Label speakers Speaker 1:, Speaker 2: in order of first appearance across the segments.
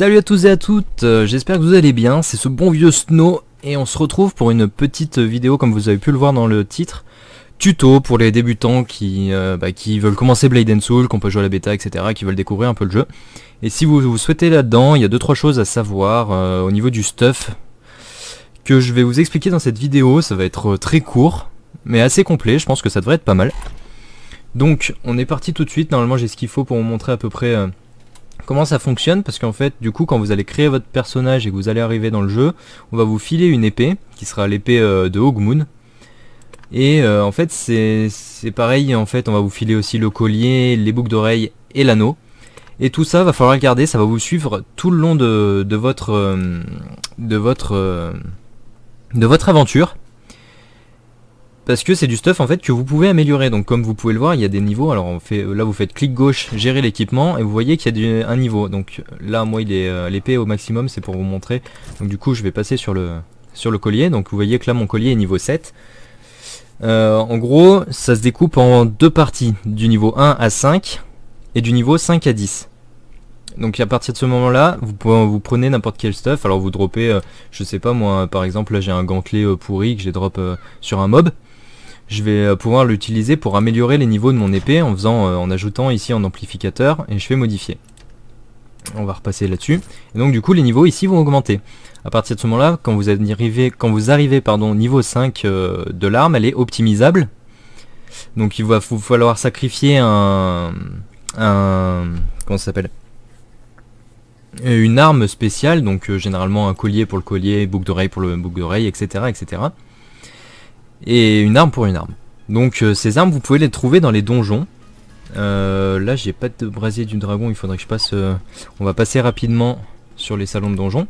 Speaker 1: Salut à tous et à toutes, euh, j'espère que vous allez bien, c'est ce bon vieux Snow et on se retrouve pour une petite vidéo comme vous avez pu le voir dans le titre, tuto pour les débutants qui, euh, bah, qui veulent commencer Blade and Soul, qu'on peut jouer à la bêta, etc., qui veulent découvrir un peu le jeu. Et si vous vous souhaitez là-dedans, il y a 2-3 choses à savoir euh, au niveau du stuff que je vais vous expliquer dans cette vidéo, ça va être très court, mais assez complet, je pense que ça devrait être pas mal. Donc on est parti tout de suite, normalement j'ai ce qu'il faut pour vous montrer à peu près... Comment ça fonctionne Parce qu'en fait, du coup, quand vous allez créer votre personnage et que vous allez arriver dans le jeu, on va vous filer une épée, qui sera l'épée euh, de Hogmoon. Et euh, en fait, c'est pareil, en fait, on va vous filer aussi le collier, les boucles d'oreilles et l'anneau. Et tout ça, va falloir garder, ça va vous suivre tout le long de votre... de votre... Euh, de votre aventure parce que c'est du stuff en fait que vous pouvez améliorer. Donc comme vous pouvez le voir, il y a des niveaux. Alors euh, là vous faites clic gauche, gérer l'équipement et vous voyez qu'il y a un niveau. Donc là moi il est euh, l'épée au maximum, c'est pour vous montrer. Donc du coup je vais passer sur le sur le collier. Donc vous voyez que là mon collier est niveau 7. Euh, en gros, ça se découpe en deux parties, du niveau 1 à 5 et du niveau 5 à 10. Donc à partir de ce moment-là, vous, vous, prenez n'importe quel stuff. Alors vous dropez, je sais pas moi, par exemple là j'ai un gantelet pourri que j'ai drop sur un mob je vais euh, pouvoir l'utiliser pour améliorer les niveaux de mon épée en, euh, en ajoutant ici en amplificateur et je fais modifier. On va repasser là-dessus. donc du coup les niveaux ici vont augmenter. À partir de ce moment-là, quand vous arrivez, quand vous arrivez pardon, niveau 5 euh, de l'arme, elle est optimisable. Donc il va falloir sacrifier un... un comment ça s'appelle une arme spéciale, donc généralement un collier pour le collier, boucle d'oreille pour le boucle d'oreille, etc., etc et une arme pour une arme. Donc euh, ces armes, vous pouvez les trouver dans les donjons. Euh, là, j'ai pas de brasier du dragon, il faudrait que je passe... Euh, on va passer rapidement sur les salons de donjons.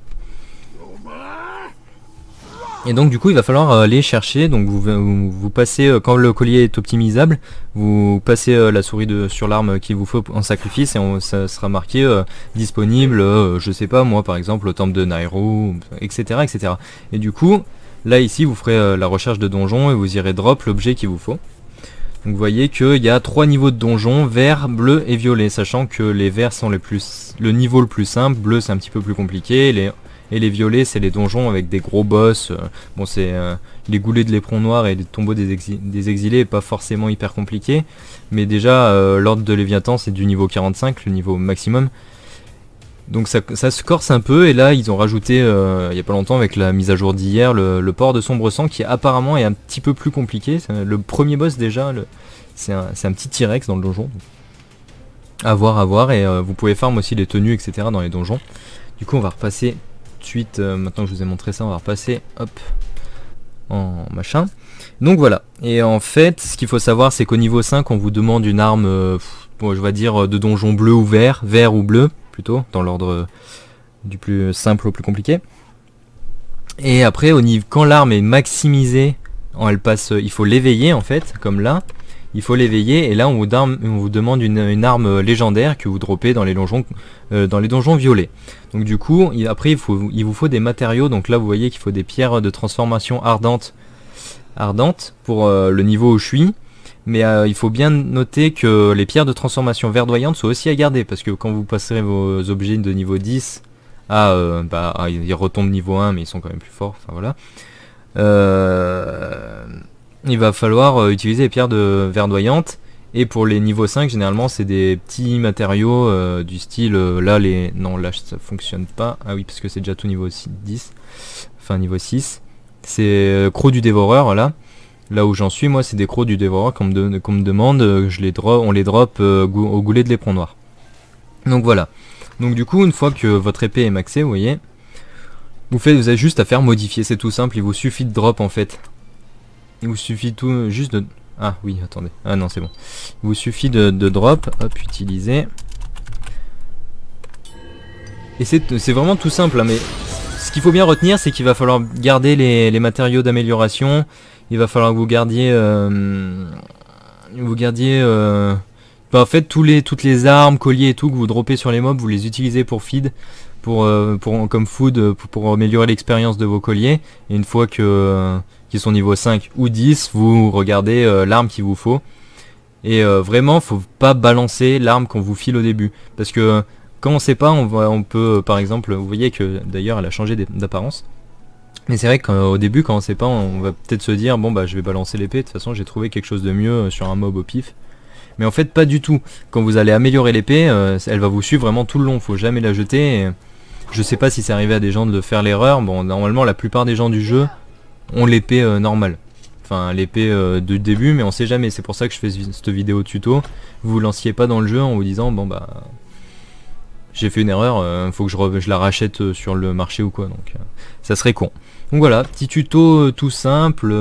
Speaker 1: Et donc du coup, il va falloir aller chercher, donc vous, passez, quand le collier est optimisable, vous passez la souris sur l'arme qu'il vous faut en sacrifice et ça sera marqué disponible, je sais pas moi par exemple, au temple de Nairo, etc. etc. Et du coup, Là ici vous ferez euh, la recherche de donjon et vous irez drop l'objet qu'il vous faut. Donc vous voyez qu'il y a trois niveaux de donjon, vert, bleu et violet, sachant que les verts sont les plus, le niveau le plus simple, bleu c'est un petit peu plus compliqué, et les, et les violets c'est les donjons avec des gros boss, euh, bon c'est euh, les goulets de l'éperon noir et les tombeaux des, des exilés, pas forcément hyper compliqué, mais déjà l'ordre de Léviathan c'est du niveau 45, le niveau maximum, donc ça, se corse un peu et là ils ont rajouté euh, il n'y a pas longtemps avec la mise à jour d'hier le, port de sombre sang qui apparemment est un petit peu plus compliqué. Le premier boss déjà, c'est un, petit T-Rex dans le donjon. A voir, à voir et euh, vous pouvez farm aussi les tenues etc dans les donjons. Du coup on va repasser de suite, euh, maintenant que je vous ai montré ça on va repasser hop en machin. Donc voilà, et en fait ce qu'il faut savoir c'est qu'au niveau 5 on vous demande une arme, je vais dire de donjon bleu ou vert, vert ou bleu dans l'ordre du plus simple au plus compliqué. Et après, au niveau, quand l'arme est maximisée, elle passe, il faut l'éveiller en fait, comme là. Il faut l'éveiller et là on vous, on vous demande une, arme légendaire que vous dropez dans les donjons, euh, dans les donjons violets. Donc du coup, il, après il, il vous faut des matériaux. Donc là vous voyez qu'il faut des pierres de transformation ardente, ardente pour euh, le niveau où je suis mais euh, il faut bien noter que les pierres de transformation verdoyantes sont aussi à garder, parce que quand vous passerez vos objets de niveau 10 à... Euh, bah, ah, ils retombent niveau 1, mais ils sont quand même plus forts, enfin voilà. Euh, il va falloir utiliser les pierres de verdoyantes, et pour les niveaux 5, généralement, c'est des petits matériaux du style... là, les... Non, là, ça fonctionne pas. Ah oui, parce que c'est déjà tout niveau 10. Enfin, niveau 6. C'est Croc du Dévoreur, là. Là où j'en suis, moi, c'est des crocs du dévoreur qu'on me, demande, euh, je les drop, on les drop euh, au goulet de l'éperon noir. Donc voilà. Donc du coup, une fois que votre épée est maxée, vous voyez, vous, faites, avez juste à faire modifier, c'est tout simple, il vous suffit de drop en fait. Il vous suffit tout juste de... Ah oui, attendez. Ah non, c'est bon. Il vous suffit de, de drop, hop, utiliser. Et c'est vraiment tout simple, hein, mais ce qu'il faut bien retenir, c'est qu'il va falloir garder les, matériaux d'amélioration. Il va falloir que vous gardiez... Euh, vous gardiez... Euh, bah, en fait, toutes les armes, colliers et tout que vous dropez sur les mobs, vous les utilisez pour feed, pour, euh, comme food, pour, améliorer l'expérience de vos colliers. Et une fois que qu'ils sont niveau 5 ou 10, vous regardez l'arme qu'il vous faut. Et vraiment, faut pas balancer l'arme qu'on vous file au début. Parce que quand on sait pas, on, on peut euh, par exemple, vous voyez que d'ailleurs elle a changé d'apparence. Mais c'est vrai qu'au début, quand on sait pas, on va peut-être se dire, bon bah je vais balancer l'épée, de toute façon j'ai trouvé quelque chose de mieux euh, sur un mob au pif. Mais en fait pas du tout. Quand vous allez améliorer l'épée, euh, elle va vous suivre vraiment tout le long, faut jamais la jeter. Je ne sais pas si c'est arrivé à des gens de faire l'erreur, bon normalement la plupart des gens du jeu ont l'épée normale. Enfin l'épée de début, mais on sait jamais, c'est pour ça que je fais cette vidéo tuto. Vous vous lanciez pas dans le jeu en vous disant, bon bah j'ai fait une erreur, il euh, faut que je, la rachète euh, sur le marché ou quoi, donc euh, ça serait con. Donc voilà, petit tuto tout simple,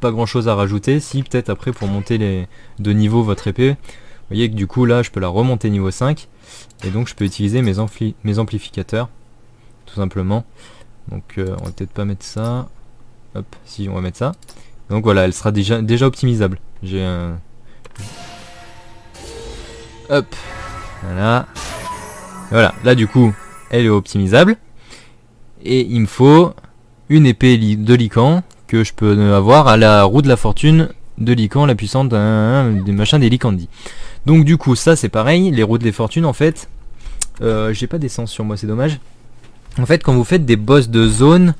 Speaker 1: pas grand chose à rajouter, si peut-être après pour monter les, de niveau votre épée, vous voyez que du coup là je peux la remonter niveau 5, et donc je peux utiliser mes, amplificateurs, tout simplement. Donc on va peut-être pas mettre ça, hop, si on va mettre ça. Donc voilà, elle sera déjà, déjà optimisable. J'ai un, Hop, voilà. Voilà, là du coup, elle est optimisable. Et il me faut une épée de lican que je peux avoir à la roue de la fortune de lican, la puissante des machins des Donc du coup, ça c'est pareil, les roues de la fortune, en fait. Euh, j'ai pas d'essence sur moi, c'est dommage. En fait, quand vous faites des boss de zone,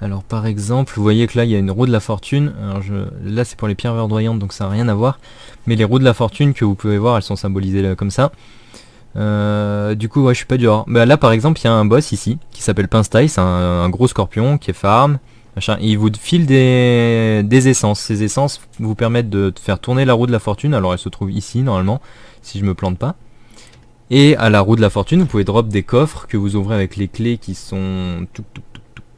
Speaker 1: alors par exemple, vous voyez que là, il y a une roue de la fortune. Alors là, c'est pour les pierres verdoyantes, donc ça n'a rien à voir. Mais les roues de la fortune que vous pouvez voir, elles sont symbolisées comme ça. Euh, du coup, ouais, je suis pas dur. Bah, là, par exemple, il y a un boss ici qui s'appelle Pinstyle, c'est un, gros scorpion qui est farm. Machin. il vous file des, essences. Ces essences vous permettent de faire tourner la roue de la fortune. Alors, elle se trouve ici, normalement, si je me plante pas. Et à la roue de la fortune, vous pouvez drop des coffres que vous ouvrez avec les clés qui sont...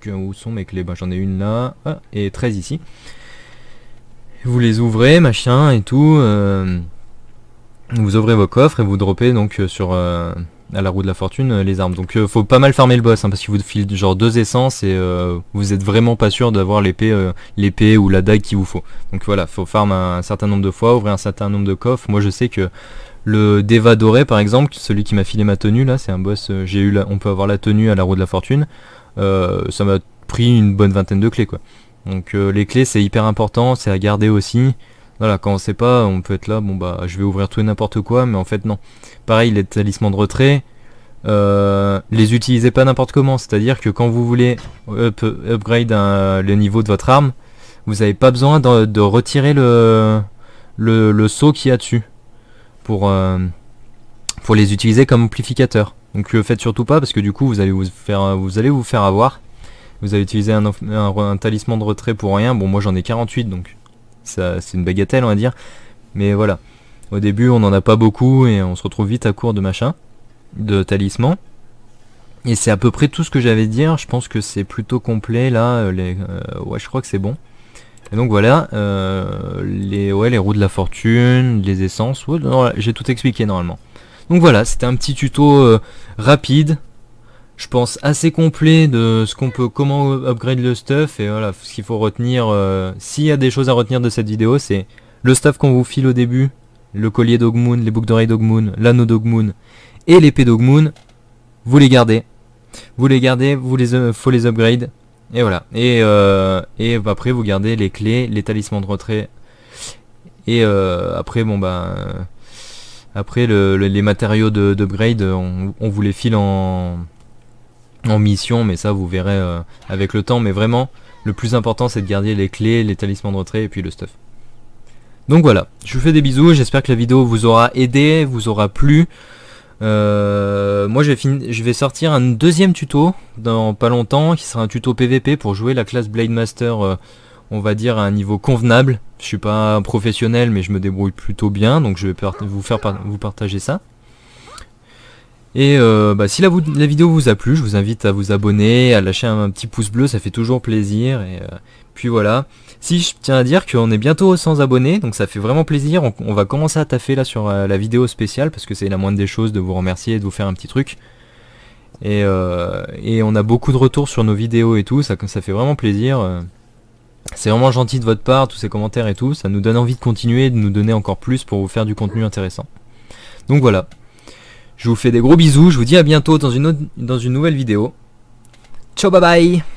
Speaker 1: Où sont mes clés bah, J'en ai une là, ah, et 13 ici. Vous les ouvrez, machin, et tout. Euh, vous ouvrez vos coffres et vous dropez donc euh, sur euh, à la roue de la fortune euh, les armes. Donc faut pas mal farmer le boss hein, parce qu'il vous file genre deux essences et vous êtes vraiment pas sûr d'avoir l'épée l'épée ou la dague qu'il vous faut. Donc voilà, faut farmer un, certain nombre de fois, ouvrir un certain nombre de coffres. Moi je sais que le Deva Doré par exemple, celui qui m'a filé ma tenue là, c'est un boss, j'ai eu on peut avoir la tenue à la roue de la fortune. ça m'a pris une bonne vingtaine de clés quoi. Donc les clés c'est hyper important, c'est à garder aussi. Voilà, quand on ne sait pas, on peut être là, bon bah je vais ouvrir tout et n'importe quoi, mais en fait non. Pareil, les talismans de retrait, euh, les utilisez pas n'importe comment, c'est-à-dire que quand vous voulez upgrade euh, le niveau de votre arme, vous n'avez pas besoin de, retirer le, le, le saut qu'il y a dessus pour, euh, pour les utiliser comme amplificateur. Donc le faites surtout pas parce que du coup vous allez vous faire, vous allez vous faire avoir. Vous allez utiliser un talisman de retrait pour rien, bon moi j'en ai 48 donc c'est une bagatelle on va dire. Mais voilà, au début on n'en a pas beaucoup et on se retrouve vite à court de machin, de talisman. Et c'est à peu près tout ce que j'avais à dire, je pense que c'est plutôt complet là, euh, euh, ouais je crois que c'est bon. Et donc voilà, euh, les, ouais, les roues de la fortune, les essences, j'ai tout expliqué normalement. Donc voilà, c'était un petit tuto rapide, je pense, assez complet de ce qu'on peut, comment upgrade le stuff. Et voilà, ce qu'il faut retenir, euh, s'il y a des choses à retenir de cette vidéo, c'est le stuff qu'on vous file au début, le collier Dogmoon, les boucles d'oreilles Dogmoon, l'anneau Dogmoon et l'épée Dogmoon, vous les gardez. Vous les gardez, vous les, euh, faut les upgrade. Et voilà. Et, euh, et après, vous gardez les clés, les talismans de retrait. Et après, bon bah... Après, les matériaux d'upgrade, on vous les file en, en mission, mais ça vous verrez euh, avec le temps. Mais vraiment, le plus important c'est de garder les clés, les talismans de retrait et puis le stuff. Donc voilà, je vous fais des bisous, j'espère que la vidéo vous aura aidé, vous aura plu. Euh, moi je vais, je vais sortir un deuxième tuto dans pas longtemps, qui sera un tuto PVP pour jouer la classe Blade Master, euh, on va dire à un niveau convenable. Je suis pas professionnel mais je me débrouille plutôt bien, donc je vais vous, faire vous partager ça. Et euh, bah, si la, vidéo vous a plu, je vous invite à vous abonner, à lâcher un, petit pouce bleu, ça fait toujours plaisir. Et euh, puis voilà. Si je tiens à dire qu'on est bientôt aux 100 abonnés, donc ça fait vraiment plaisir. On, va commencer à taffer là sur euh, la vidéo spéciale parce que c'est la moindre des choses de vous remercier et de vous faire un petit truc. Et, et on a beaucoup de retours sur nos vidéos et tout, ça, ça fait vraiment plaisir. C'est vraiment gentil de votre part, tous ces commentaires et tout, ça nous donne envie de continuer, de nous donner encore plus pour vous faire du contenu intéressant. Donc voilà, je vous fais des gros bisous, je vous dis à bientôt dans une, dans une nouvelle vidéo. Ciao bye bye